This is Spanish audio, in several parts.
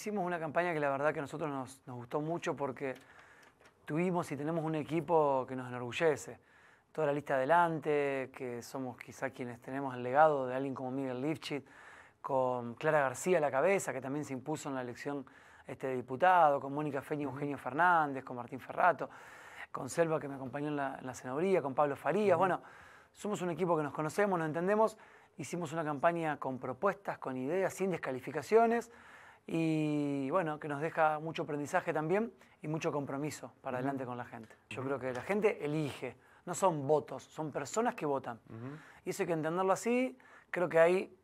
hicimos una campaña que la verdad que a nosotros nos, gustó mucho porque tuvimos y tenemos un equipo que nos enorgullece. Toda la lista adelante, que somos quizá quienes tenemos el legado de alguien como Miguel Lifchit, con Clara García a la cabeza, que también se impuso en la elección este, de diputado, con Mónica Feña y Eugenio Fernández, con Martín Ferrato, con Selva, que me acompañó en la, en con Pablo Farías. Bueno, somos un equipo que nos conocemos, nos entendemos. Hicimos una campaña con propuestas, con ideas, sin descalificaciones y bueno, que nos deja mucho aprendizaje también y mucho compromiso para adelante con la gente. Yo creo que la gente elige, no son votos, son personas que votan. Y eso hay que entenderlo así, creo que hay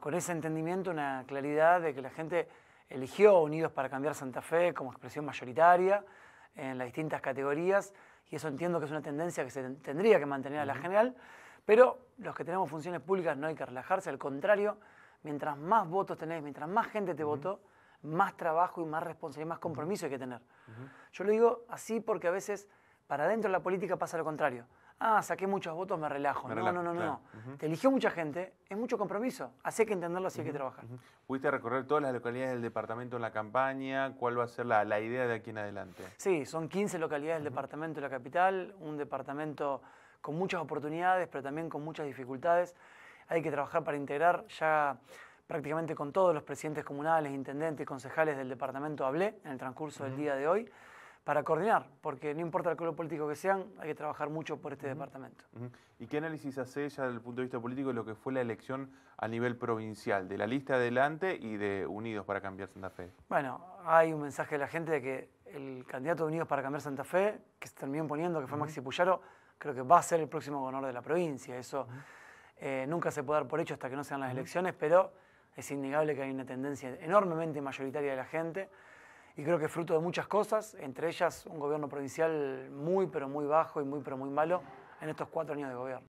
con ese entendimiento una claridad de que la gente eligió Unidos para Cambiar Santa Fe como expresión mayoritaria en las distintas categorías y eso entiendo que es una tendencia que se tendría que mantener a la general, pero los que tenemos funciones públicas no hay que relajarse, al contrario, mientras más votos tenés, mientras más gente te votó, más trabajo y más responsabilidad, más compromiso hay que tener. Yo lo digo así porque a veces para adentro de la política pasa lo contrario. Ah, saqué muchos votos, me relajo. no, no, no, no, Te eligió mucha gente, es mucho compromiso. Así hay que entenderlo, así hay que trabajar. a recorrer todas las localidades del departamento en la campaña? ¿Cuál va a ser la, la idea de aquí en adelante? Sí, son 15 localidades del departamento de la capital, un departamento con muchas oportunidades, pero también con muchas dificultades hay que trabajar para integrar. Ya prácticamente con todos los presidentes comunales, intendentes y concejales del departamento hablé en el transcurso del día de hoy para coordinar, porque no importa el color político que sean, hay que trabajar mucho por este departamento. ¿Y qué análisis hace ella desde el punto de vista político de lo que fue la elección a nivel provincial, de la lista adelante y de Unidos para Cambiar Santa Fe? Bueno, hay un mensaje de la gente de que el candidato de Unidos para Cambiar Santa Fe, que se terminó poniendo que fue Maxi Puyaro, creo que va a ser el próximo gobernador de la provincia. Eso eh, nunca se puede dar por hecho hasta que no sean las elecciones, pero es innegable que hay una tendencia enormemente mayoritaria de la gente y creo que es fruto de muchas cosas, entre ellas un gobierno provincial muy pero muy bajo y muy pero muy malo en estos cuatro años de gobierno.